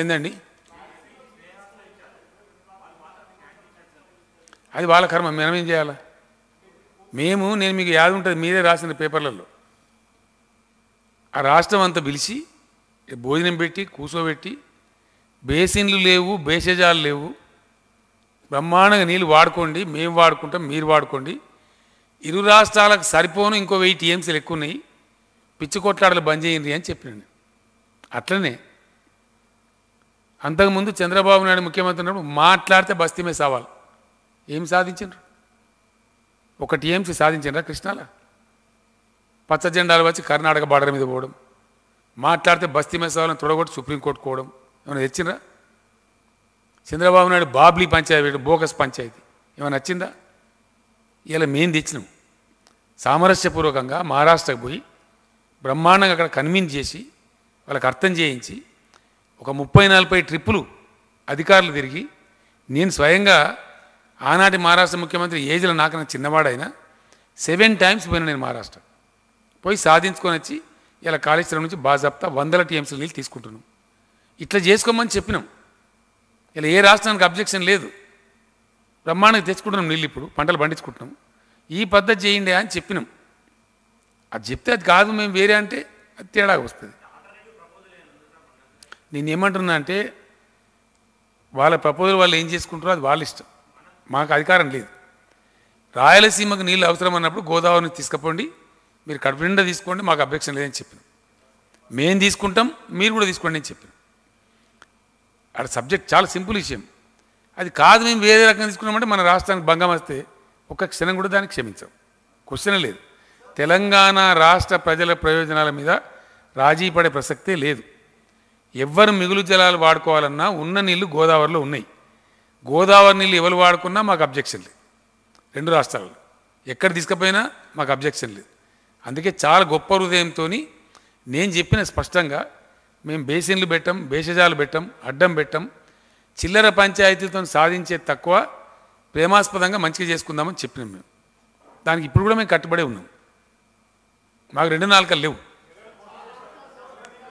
ఏందండి అది వాళ్ళ కర్మ మనం ఏం చేయాలా మేము నేను మీకు యాది ఉంటుంది మీరే రాసిన పేపర్లలో ఆ రాష్ట్రం అంతా పిలిచి భోజనం పెట్టి కూర్చోబెట్టి బేసిన్లు లేవు బేషజాలు లేవు బ్రహ్మాండంగా నీళ్ళు వాడుకోండి మేము వాడుకుంటాం మీరు వాడుకోండి ఇరు రాష్ట్రాలకు సరిపోను ఇంకో వెయ్యి టీఎంసీలు ఎక్కువ ఉన్నాయి పిచ్చి కొట్లాడలు బంద్ చేయండి అని చెప్పినండి అట్లనే అంతకుముందు చంద్రబాబు నాయుడు ముఖ్యమంత్రి ఉన్నప్పుడు మాట్లాడితే బస్తీమే సవాల్ ఏం సాధించరు ఒక టీఎంసీ సాధించరా కృష్ణాల పచ్చ జెండాలు వచ్చి కర్ణాటక బార్డర్ మీద పోవడం మాట్లాడితే బస్తీమే సవాల్ని తొడగొట్టి సుప్రీంకోర్టు పోవడం ఏమైనా తెచ్చిండ్రా చంద్రబాబు నాయుడు బాబ్లీ పంచాయతీ బోకస్ పంచాయతీ ఏమైనా నచ్చిందా ఇలా మేము తెచ్చినాం సామరస్యపూర్వకంగా మహారాష్ట్రకు పోయి బ్రహ్మాండంగా అక్కడ కన్విన్స్ చేసి వాళ్ళకి అర్థం చేయించి ఒక ముప్పై నలభై ట్రిప్పులు అధికారులు తిరిగి నేను స్వయంగా ఆనాటి మహారాష్ట్ర ముఖ్యమంత్రి ఏజ్లో నాకన్నా చిన్నవాడైనా సెవెన్ టైమ్స్ పోయినా నేను మహారాష్ట్ర పోయి సాధించుకొని వచ్చి ఇలా కాళేశ్వరం నుంచి బాజాప్తా వందల టీఎంసీలు నీళ్ళు తీసుకుంటున్నాం ఇట్లా చేసుకోమని చెప్పినాం ఇలా ఏ రాష్ట్రానికి అబ్జెక్షన్ లేదు బ్రహ్మాండంగా తెచ్చుకుంటున్నాం నీళ్ళు ఇప్పుడు పంటలు పండించుకుంటున్నాం ఈ పద్ధతి చేయండి అని చెప్పినాం అది చెప్తే అది కాదు మేము వేరే అంటే అది తేడాగా వస్తుంది నేను ఏమంటున్నా అంటే వాళ్ళ ప్రపోజల్ వాళ్ళు ఏం చేసుకుంటారో అది వాళ్ళ ఇష్టం మాకు అధికారం లేదు రాయలసీమకు నీళ్ళు అవసరం అన్నప్పుడు గోదావరిని తీసుకుపోండి మీరు కడుపు నిండా తీసుకోండి మాకు అభ్యక్షం లేదని చెప్పిన మేము తీసుకుంటాం మీరు కూడా తీసుకోండి అని చెప్పిన అక్కడ సబ్జెక్ట్ చాలా సింపుల్ విషయం అది కాదు మేము వేరే రకంగా తీసుకున్నామంటే మన రాష్ట్రానికి భంగం వస్తే ఒక్క క్షణం కూడా దాన్ని క్షమించాం క్వశ్చన్ లేదు తెలంగాణ రాష్ట్ర ప్రజల ప్రయోజనాల మీద రాజీ పడే ప్రసక్తే లేదు ఎవ్వరు మిగులు జలాలు వాడుకోవాలన్నా ఉన్న నీళ్లు గోదావరిలో ఉన్నాయి గోదావరి నీళ్ళు ఎవరు వాడుకున్నా మాకు అబ్జెక్షన్ లేదు రెండు రాష్ట్రాలు ఎక్కడ తీసుకుపోయినా మాకు అబ్జెక్షన్ లేదు అందుకే చాలా గొప్ప హృదయంతో నేను చెప్పిన స్పష్టంగా మేము బేసిన్లు పెట్టం బేషజాలు పెట్టం అడ్డం పెట్టం చిల్లర పంచాయతీలతో సాధించే తక్కువ ప్రేమాస్పదంగా మంచిగా చేసుకుందామని చెప్పినాం మేము దానికి ఇప్పుడు కూడా మేము కట్టుబడే ఉన్నాం మాకు రెండు నాలుకలు లేవు